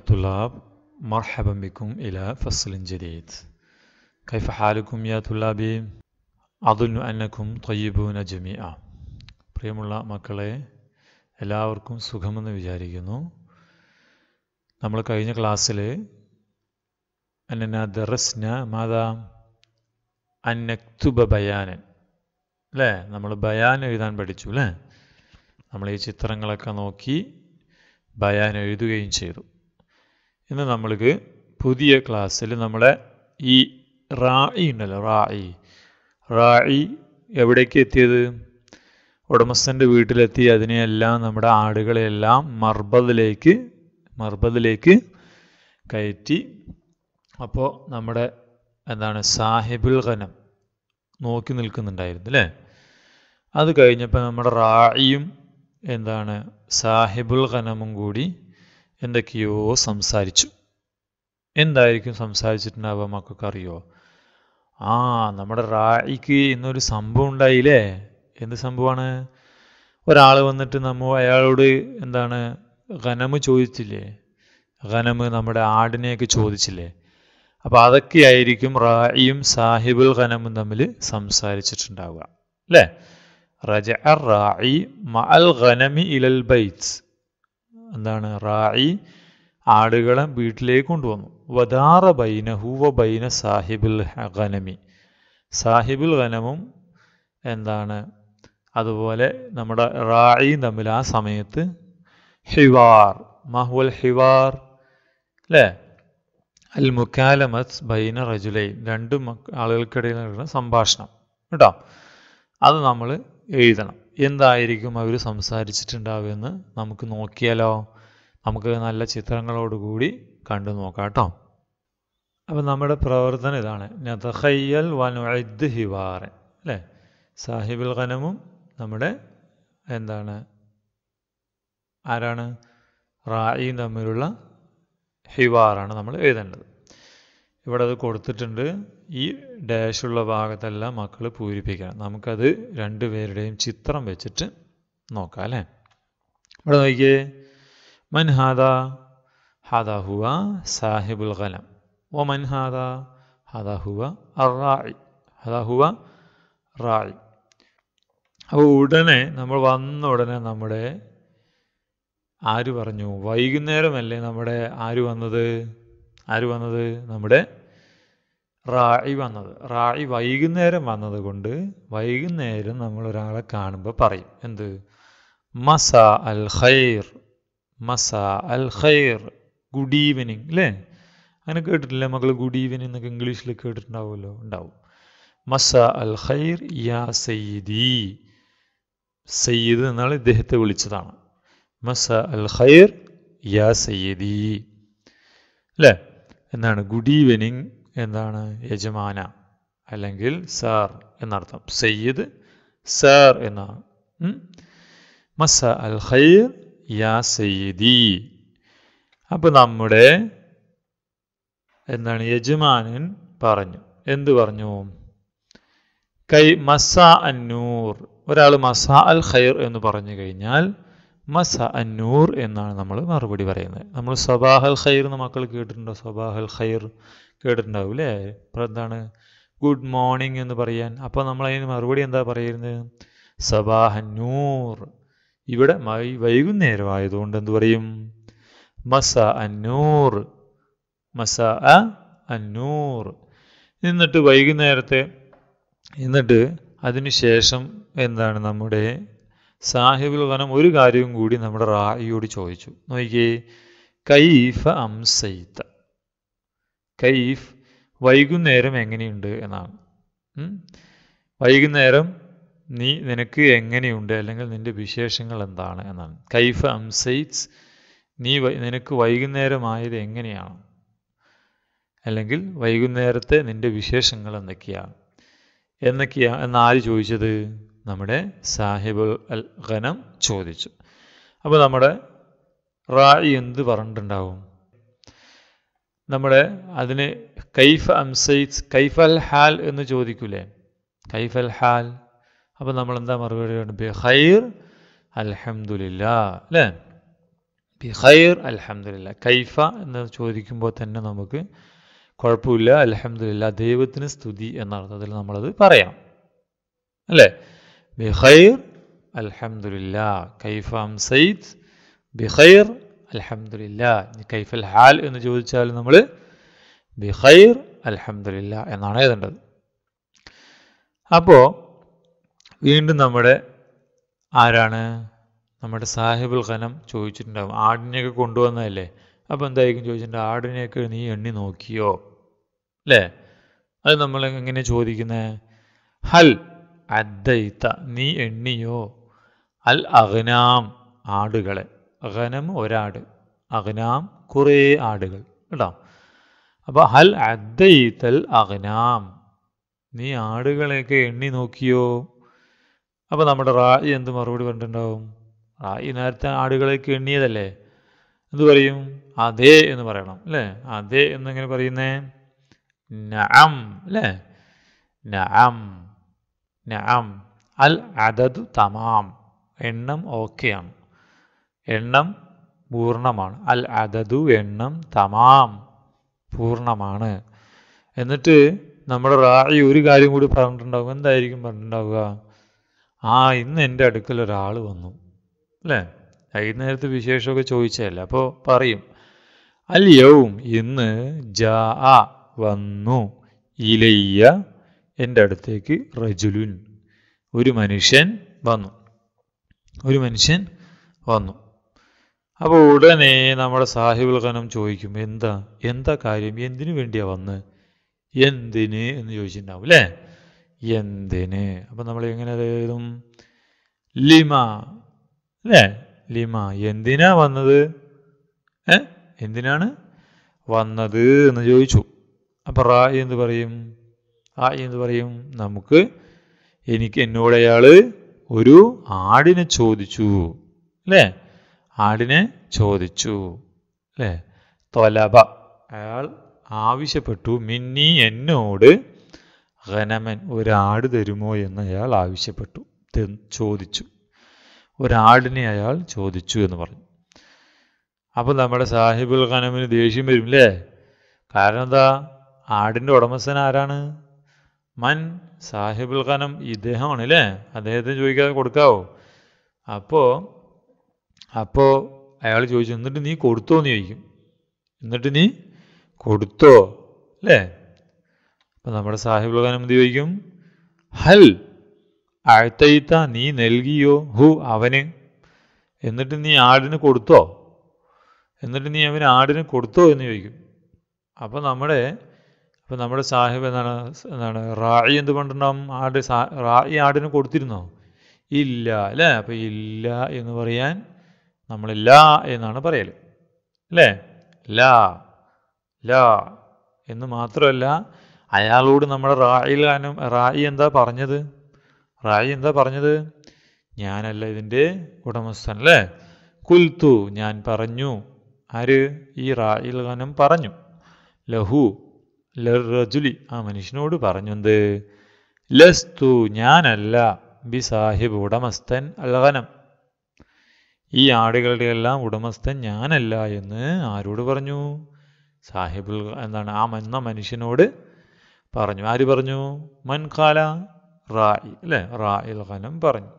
الطلاب مرحبا بكم إلى فصل جديد كيف حالكم يا طلابي؟ أظن أنكم طيبون جميعا പ്രിയമുള്ള മക്കളെ എല്ലാവർക്കും സുഖമെന്ന് വിചാരിക്കുന്നു നമ്മൾ കഴിഞ്ഞ ക്ലാസ്സിൽ അന്നന ദറസ്ന മാതാ അന്നക്തുബ ബയാനൻ അല്ലേ നമ്മൾ ബയാൻ എഴുതാൻ പഠിച്ചു അല്ലേ നമ്മൾ ഈ ചിത്രങ്ങളൊക്കെ നോക്കി ബയാൻ എഴുതുകയും ചെയ്തു ഇന്ന് നമ്മൾക്ക് പുതിയ ക്ലാസ്സിൽ നമ്മളെ ഈ റായി ഉണ്ടല്ലോ റായി റായി എവിടേക്ക് എത്തിയത് ഉടമസ്ഥൻ്റെ വീട്ടിലെത്തി അതിനെയെല്ലാം നമ്മുടെ ആടുകളെല്ലാം മർബദിലേക്ക് മർബദിലേക്ക് കയറ്റി അപ്പോൾ നമ്മുടെ എന്താണ് സാഹിബുൽ ഖനം നോക്കി നിൽക്കുന്നുണ്ടായിരുന്നു അല്ലേ അത് കഴിഞ്ഞപ്പോൾ നമ്മുടെ റായിയും എന്താണ് സാഹിബുൽ ഖനമും കൂടി എന്തൊക്കെയോ സംസാരിച്ചു എന്തായിരിക്കും സംസാരിച്ചിട്ടുണ്ടാവുക അറിയോ ആ നമ്മുടെ റായിക്ക് ഇന്നൊരു സംഭവം ഉണ്ടായില്ലേ എന്ത് സംഭവമാണ് ഒരാൾ വന്നിട്ട് നമ്മൾ അയാളോട് എന്താണ് ഖനമ് ചോദിച്ചില്ലേ ഖനമ് നമ്മുടെ ആടിനെയൊക്കെ ചോദിച്ചില്ലേ അപ്പോൾ അതൊക്കെയായിരിക്കും റായിയും സാഹിബുൽ ഖനമും തമ്മിൽ സംസാരിച്ചിട്ടുണ്ടാവുക അല്ലേ റജ റായി മൽ ഖനമി ഇലൽ ബൈറ്റ്സ് എന്താണ് റായി ആടുകളെ വീട്ടിലേക്ക് കൊണ്ടുവന്നു വദാറ ഹൂവ ബൈന സാഹിബുൽ ഖനമി സാഹിബുൽ ഖനമും എന്താണ് അതുപോലെ നമ്മുടെ റായിയും തമ്മിൽ ആ സമയത്ത് ഹിവാർ മഹുൽ ഹിവാർ അല്ലേ അൽ മുക്കാലമസ് ബൈന റജുലൈൻ രണ്ട് ആളുകൾക്കിടയിൽ നടക്കുന്ന സംഭാഷണം കേട്ടോ അത് നമ്മൾ എഴുതണം എന്തായിരിക്കും അവർ എന്ന് നമുക്ക് നോക്കിയാലോ നമുക്ക് നല്ല ചിത്രങ്ങളോടുകൂടി കണ്ടു നോക്കാം കേട്ടോ അപ്പം നമ്മുടെ പ്രവർത്തനം ഇതാണ് നതഹയ്യൽ വനുഅദ് ഹിവാറ് അല്ലേ സാഹിബുൽ ഖനമും നമ്മുടെ എന്താണ് ആരാണ് റായിയും തമ്മിലുള്ള ഹിവാറാണ് നമ്മൾ എഴുതേണ്ടത് ഇവിടെ അത് കൊടുത്തിട്ടുണ്ട് ഈ ഡാഷുള്ള ഭാഗത്തെല്ലാം മക്കൾ പൂരിപ്പിക്കണം നമുക്കത് രണ്ടുപേരുടെയും ചിത്രം വെച്ചിട്ട് നോക്കാം അല്ലേ ഇവിടെ നോക്കിയേ മൻ ഹാദ ഹാദ ഹുവ സാഹിബുൽ ഖലം ഓ മൻ ഹാദ ഹാദ ഹുവ അറായി ഹാദ ഹുവ റായി അപ്പോൾ ഉടനെ നമ്മൾ വന്ന ഉടനെ നമ്മുടെ ആര് പറഞ്ഞു വൈകുന്നേരമല്ലേ നമ്മുടെ ആര് വന്നത് ആര് വന്നത് നമ്മുടെ റായി വന്നത് റായി വൈകുന്നേരം വന്നത് കൊണ്ട് വൈകുന്നേരം നമ്മൾ ഒരാളെ കാണുമ്പോൾ പറയും എന്ത് മസ അൽ ഖൈർ മസ അൽ ഖൈർ ഗുഡ് ഈവനിങ് അല്ലേ അങ്ങനെ കേട്ടിട്ടില്ല മക്കൾ ഗുഡ് ഈവനിങ് എന്നൊക്കെ ഇംഗ്ലീഷിൽ കേട്ടിട്ടുണ്ടാവുമല്ലോ ഉണ്ടാവും മസ അൽ ഖൈർ യാ സയ്യിദി സയ്യിദ് എന്നാൽ ഇദ്ദേഹത്തെ വിളിച്ചതാണ് മസ അൽ ഖൈർ യാ സയ്യിദി അല്ലേ എന്നാണ് ഗുഡ് ഈവനിങ് എന്താണ് യജമാന അല്ലെങ്കിൽ സാർ എന്നർത്ഥം സയ്യിദ് സാർ എന്നാണ് മസ അൽ ഖൈർ യാ സയ്യിദി അപ്പോൾ നമ്മുടെ എന്താണ് യജമാനൻ പറഞ്ഞു എന്ത് പറഞ്ഞു കൈ മസ അന്നൂർ ഒരാൾ മസ അൽ ഖൈർ എന്ന് പറഞ്ഞു കഴിഞ്ഞാൽ മസ അന്നൂർ എന്നാണ് നമ്മൾ മറുപടി പറയുന്നത് നമ്മൾ സബാഹൽ ഖൈർ എന്ന് മക്കൾ കേട്ടിട്ടുണ്ടോ സബാഹൽ ഖൈർ കേട്ടിട്ടുണ്ടാവും അല്ലേ അപ്പം എന്താണ് ഗുഡ് മോർണിംഗ് എന്ന് പറയാൻ അപ്പോൾ നമ്മൾ അതിന് മറുപടി എന്താ പറയുന്നത് സബാഹന്നൂർ ഇവിടെ വൈകുന്നേരം ആയതുകൊണ്ട് എന്ത് പറയും മസ അന്നൂർ മസ അ അന്നൂർ എന്നിട്ട് വൈകുന്നേരത്തെ എന്നിട്ട് അതിനുശേഷം എന്താണ് നമ്മുടെ സാഹിബുൽ വനം ഒരു കാര്യവും കൂടി നമ്മുടെ റായിയോട് ചോദിച്ചു നോക്കിയേ കൈഫ് അംസൈത്ത കൈഫ് വൈകുന്നേരം എങ്ങനെയുണ്ട് എന്നാണ് വൈകുന്നേരം നീ നിനക്ക് എങ്ങനെയുണ്ട് അല്ലെങ്കിൽ നിൻ്റെ വിശേഷങ്ങൾ എന്താണ് എന്നാണ് കൈഫ് അംസൈറ്റ്സ് നീ നിനക്ക് വൈകുന്നേരമായത് എങ്ങനെയാണ് അല്ലെങ്കിൽ വൈകുന്നേരത്തെ നിൻ്റെ വിശേഷങ്ങൾ എന്തൊക്കെയാണ് എന്നൊക്കെയാണ് എന്നാര് ചോദിച്ചത് നമ്മുടെ സാഹിബുൽ അൽ ഖനം ചോദിച്ചു അപ്പോൾ നമ്മുടെ റായി എന്ത് പറഞ്ഞിട്ടുണ്ടാവും നമ്മുടെ അതിന് കൈഫ് അംസൈസ് കൈഫൽ ഹാൽ എന്ന് ചോദിക്കൂലേ കൈഫൽ ഹാൽ അപ്പോൾ നമ്മൾ എന്താ മറുപടി ബിഹൈർ അൽഹമുല്ല അല്ലേ ബിഹൈർ അൽഹമുല്ല കൈഫ എന്ന് ചോദിക്കുമ്പോൾ തന്നെ നമുക്ക് കുഴപ്പമില്ല അലഹമില്ല ദൈവത്തിന് സ്തുതി എന്നർത്ഥത്തിൽ നമ്മളത് പറയാം അല്ലേ ബിഖൈർ അൽഹംദുലില്ല കൈഫ അംസൈത് ബിഖൈർ അൽഹംദുലില്ല കൈഫൽ ഹാൽ എന്ന് ചോദിച്ചാൽ നമ്മൾ ബിഖൈർ അൽഹംദുലില്ല എന്നാണ് എഴുതേണ്ടത് അപ്പോൾ വീണ്ടും നമ്മുടെ ആരാണ് നമ്മുടെ സാഹിബുൽ ഖനം ചോദിച്ചിട്ടുണ്ടാകും ആടിനെയൊക്കെ കൊണ്ടുവന്നതല്ലേ അപ്പോൾ എന്തായിരിക്കും ചോദിച്ചിട്ടുണ്ട് ആടിനെയൊക്കെ നീ എണ്ണി നോക്കിയോ അല്ലേ അത് നമ്മൾ എങ്ങനെ ചോദിക്കുന്നത് ഹൽ അദ്ദൈത നീ എണ്ണിയോ അൽ അഗ്നാം ആടുകളെ അഗനം ഒരാട് അഗ്നാം കുറേ ആടുകൾ കേട്ടോ അപ്പോൾ ഹൽ അദ്ദൈതൽ അഗ്നാം നീ ആടുകളെയൊക്കെ എണ്ണി നോക്കിയോ അപ്പോൾ നമ്മുടെ റായി എന്ത് മറുപടി പറഞ്ഞിട്ടുണ്ടാവും റായി നേരത്തെ ആടുകളേക്ക് എണ്ണിയതല്ലേ എന്ത് പറയും അതേ എന്ന് പറയണം അല്ലേ അതേ എന്നെങ്ങനെ പറയുന്നേ നഅം അല്ലേ നഅം നഅം അൽ അദദു തമാം എണ്ണം ഓക്കെയാണ് എണ്ണം പൂർണ്ണമാണ് അൽ അദദു എണ്ണം തമാം പൂർണ്ണമാണ് എന്നിട്ട് നമ്മുടെ റായി ഒരു കാര്യം കൂടി പറഞ്ഞിട്ടുണ്ടാകും എന്തായിരിക്കും പറഞ്ഞിട്ടുണ്ടാവുക ആ ഇന്ന് എൻ്റെ അടുക്കൽ ഒരാൾ വന്നു അല്ലേ വൈകുന്നേരത്ത് വിശേഷമൊക്കെ ചോദിച്ചതല്ലേ അപ്പോൾ പറയും അൽ യൗം ഇന്ന് ജാ വന്നു ഇലയ്യ എൻ്റെ അടുത്തേക്ക് റജുലുൻ ഒരു മനുഷ്യൻ വന്നു ഒരു മനുഷ്യൻ വന്നു അപ്പോൾ ഉടനെ നമ്മുടെ സാഹിബുൽ ഖനം ചോദിക്കും എന്താ എന്താ കാര്യം എന്തിനു വേണ്ടിയാ വന്ന് എന്തിന് എന്ന് ചോദിച്ചിട്ടുണ്ടാവും അല്ലേ എന്തിന് അപ്പം നമ്മൾ എങ്ങനെ എഴുതും ലിമ അല്ലേ ലിമ എന്തിനാ വന്നത് ഏ എന്തിനാണ് വന്നത് എന്ന് ചോദിച്ചു അപ്പം റായി എന്ത് പറയും ആ എന്ന് പറയും നമുക്ക് എനിക്ക് എന്നോട് അയാൾ ഒരു ആടിനെ ചോദിച്ചു അല്ലേ ആടിനെ ചോദിച്ചു അല്ലേ തൊലബ അയാൾ ആവശ്യപ്പെട്ടു മിന്നി എന്നോട് ഘനമൻ ഒരാട് തരുമോ എന്ന് അയാൾ ആവശ്യപ്പെട്ടു ചോദിച്ചു ഒരാടിനെ അയാൾ ചോദിച്ചു എന്ന് പറഞ്ഞു അപ്പോൾ നമ്മുടെ സാഹിബുൽ ഖനമിന് ദേഷ്യം വരും അല്ലേ കാരണം എന്താ ആടിൻ്റെ ഉടമസ്ഥൻ ആരാണ് മൻ സാഹിബുൽ ഖനം ഇദ്ദേഹമാണ് അല്ലേ അദ്ദേഹത്തിന് ചോദിക്കാതെ കൊടുക്കാവോ അപ്പോൾ അപ്പോൾ അയാൾ ചോദിച്ചു എന്നിട്ട് നീ കൊടുത്തോ എന്ന് ചോദിക്കും എന്നിട്ട് നീ കൊടുത്തോ അല്ലേ അപ്പം നമ്മുടെ സാഹിബുൽ ഖനം എന്ത് ചോദിക്കും ഹൽ അഴ്ത്തയിത്ത നീ നൽകിയോ ഹു അവന് എന്നിട്ട് നീ ആടിന് കൊടുത്തോ എന്നിട്ട് നീ അവന് ആടിന് കൊടുത്തോ എന്ന് ചോദിക്കും അപ്പോൾ നമ്മുടെ അപ്പോൾ നമ്മുടെ സാഹിബ് എന്താണ് എന്താണ് റായി എന്തുകൊണ്ടുണ്ടാവും ആട് സാ റായി ആടിന് കൊടുത്തിരുന്നോ ഇല്ല അല്ലേ അപ്പോൾ ഇല്ല എന്ന് പറയാൻ നമ്മൾ എന്നാണ് പറയൽ അല്ലേ ലാ ലാ എന്ന് മാത്രമല്ല അയാളോട് നമ്മുടെ റായിൽ കാരണം റായി എന്താ പറഞ്ഞത് റായി എന്താ പറഞ്ഞത് ഞാനല്ല ഇതിൻ്റെ ഉടമസ്ഥൻ അല്ലേ കുൽത്തു ഞാൻ പറഞ്ഞു ആര് ഈ റായിൽ ഖാനം പറഞ്ഞു ലഹു ലർജുലി ആ മനുഷ്യനോട് പറഞ്ഞത് ലസ്തു ഞാനല്ല ബി സാഹിബ് ഉടമസ്ഥൻ അൽഹനം ഈ ആടുകളുടെ എല്ലാം ഉടമസ്ഥൻ ഞാനല്ല എന്ന് ആരോട് പറഞ്ഞു സാഹിബുൽ എന്താണ് ആ എന്ന മനുഷ്യനോട് പറഞ്ഞു ആര് പറഞ്ഞു മൻകാല റായി അല്ലേ റായിൽ ഖനം പറഞ്ഞു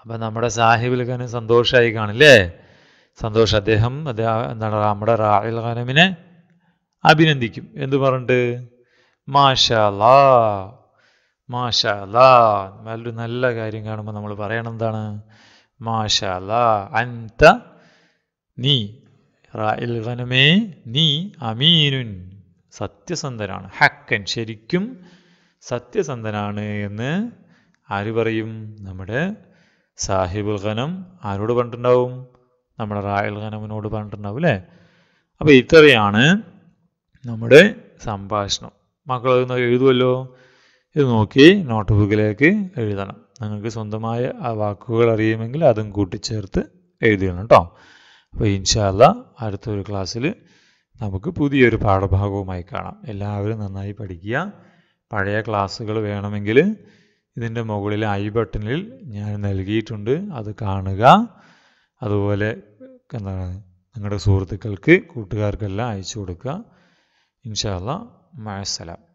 അപ്പം നമ്മുടെ സാഹിബുൽ ഖനം സന്തോഷമായി കാണില്ലേ സന്തോഷം അദ്ദേഹം എന്താണ് നമ്മുടെ റായിൽ ഖനമിനെ അഭിനന്ദിക്കും എന്ത് പറഞ്ഞിട്ട് മാഷാലാ മാഷാലാ നല്ലൊരു നല്ല കാര്യം കാണുമ്പോൾ നമ്മൾ പറയണം എന്താണ് മാഷാലാ അൻത നീ റായിൽ നീ അമീനുൻ സത്യസന്ധനാണ് ഹക്കൻ ശരിക്കും സത്യസന്ധനാണ് എന്ന് ആര് പറയും നമ്മുടെ സാഹിബുൽ ഖനം ആരോട് പറഞ്ഞിട്ടുണ്ടാവും നമ്മുടെ റായൽ ഖനമിനോട് പറഞ്ഞിട്ടുണ്ടാവും അല്ലേ അപ്പോൾ ഇത്രയാണ് നമ്മുടെ സംഭാഷണം മക്കൾ എഴുതുമല്ലോ ഇത് നോക്കി നോട്ട്ബുക്കിലേക്ക് എഴുതണം നിങ്ങൾക്ക് സ്വന്തമായ ആ വാക്കുകൾ അറിയുമെങ്കിൽ അതും കൂട്ടിച്ചേർത്ത് എഴുതണം കേട്ടോ അപ്പോൾ ഇൻഷാല്ല അടുത്തൊരു ക്ലാസ്സിൽ നമുക്ക് പുതിയൊരു പാഠഭാഗവുമായി കാണാം എല്ലാവരും നന്നായി പഠിക്കുക പഴയ ക്ലാസ്സുകൾ വേണമെങ്കിൽ ഇതിൻ്റെ മുകളിൽ ഐ ബട്ടണിൽ ഞാൻ നൽകിയിട്ടുണ്ട് അത് കാണുക അതുപോലെ എന്താണ് നിങ്ങളുടെ സുഹൃത്തുക്കൾക്ക് കൂട്ടുകാർക്കെല്ലാം അയച്ചു കൊടുക്കുക إن شاء الله مع السلامة